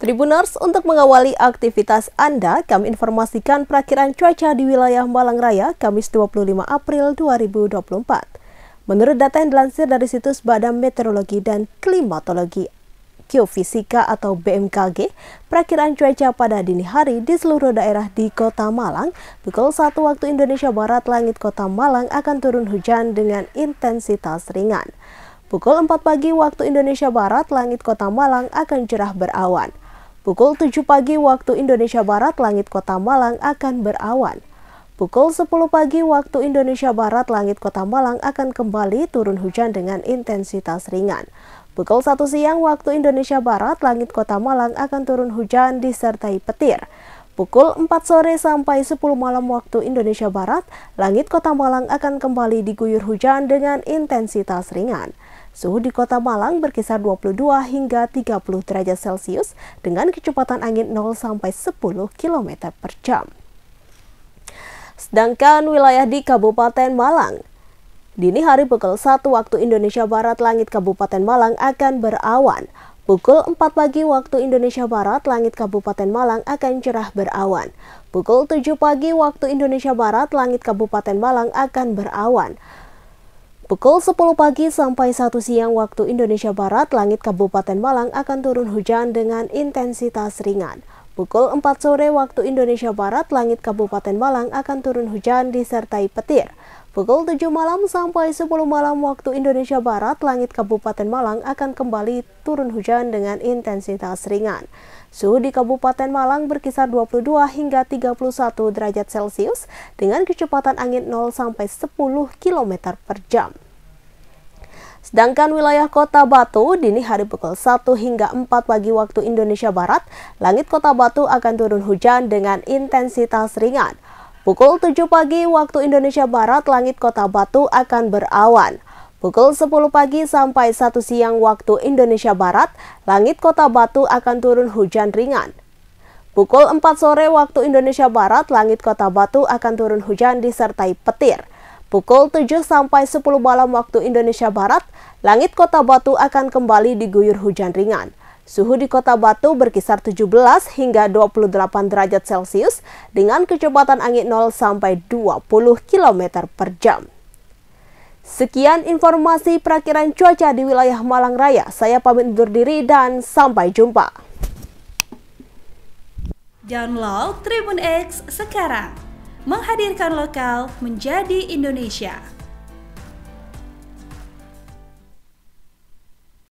Tribuners, untuk mengawali aktivitas Anda, kami informasikan perakiraan cuaca di wilayah Malang Raya Kamis 25 April 2024. Menurut data yang dilansir dari situs Badan Meteorologi dan Klimatologi Geofisika atau BMKG, perakiraan cuaca pada dini hari di seluruh daerah di Kota Malang, pukul 1 waktu Indonesia Barat, langit Kota Malang akan turun hujan dengan intensitas ringan. Pukul 4 pagi waktu Indonesia Barat, langit Kota Malang akan cerah berawan. Pukul 7 pagi waktu Indonesia Barat, langit kota Malang akan berawan. Pukul 10 pagi waktu Indonesia Barat, langit kota Malang akan kembali turun hujan dengan intensitas ringan. Pukul 1 siang waktu Indonesia Barat, langit kota Malang akan turun hujan disertai petir. Pukul 4 sore sampai 10 malam waktu Indonesia Barat, langit kota Malang akan kembali diguyur hujan dengan intensitas ringan. Suhu di kota Malang berkisar 22 hingga 30 derajat Celcius dengan kecepatan angin 0 sampai 10 km per jam. Sedangkan wilayah di Kabupaten Malang, Dini hari pukul 1 waktu Indonesia Barat langit Kabupaten Malang akan berawan. Pukul 4 pagi waktu Indonesia Barat, langit Kabupaten Malang akan cerah berawan. Pukul 7 pagi waktu Indonesia Barat, langit Kabupaten Malang akan berawan. Pukul 10 pagi sampai 1 siang waktu Indonesia Barat, langit Kabupaten Malang akan turun hujan dengan intensitas ringan. Pukul 4 sore waktu Indonesia Barat, langit Kabupaten Malang akan turun hujan disertai petir. Pukul 7 malam sampai 10 malam waktu Indonesia Barat, langit Kabupaten Malang akan kembali turun hujan dengan intensitas ringan. Suhu di Kabupaten Malang berkisar 22 hingga 31 derajat Celcius dengan kecepatan angin 0 sampai 10 km per jam. Sedangkan wilayah kota Batu, dini hari pukul 1 hingga 4 pagi waktu Indonesia Barat, langit kota Batu akan turun hujan dengan intensitas ringan. Pukul 7 pagi waktu Indonesia Barat, langit kota Batu akan berawan. Pukul 10 pagi sampai 1 siang waktu Indonesia Barat, langit kota Batu akan turun hujan ringan. Pukul 4 sore waktu Indonesia Barat, langit kota Batu akan turun hujan disertai petir. Pukul 7 sampai 10 malam waktu Indonesia Barat, langit kota Batu akan kembali diguyur hujan ringan. Suhu di kota Batu berkisar 17 hingga 28 derajat Celcius dengan kecepatan angin 0 sampai 20 km per jam. Sekian informasi perakiran cuaca di wilayah Malang Raya. Saya pamit undur diri dan sampai jumpa. Download Tribun X sekarang. Menghadirkan lokal menjadi Indonesia.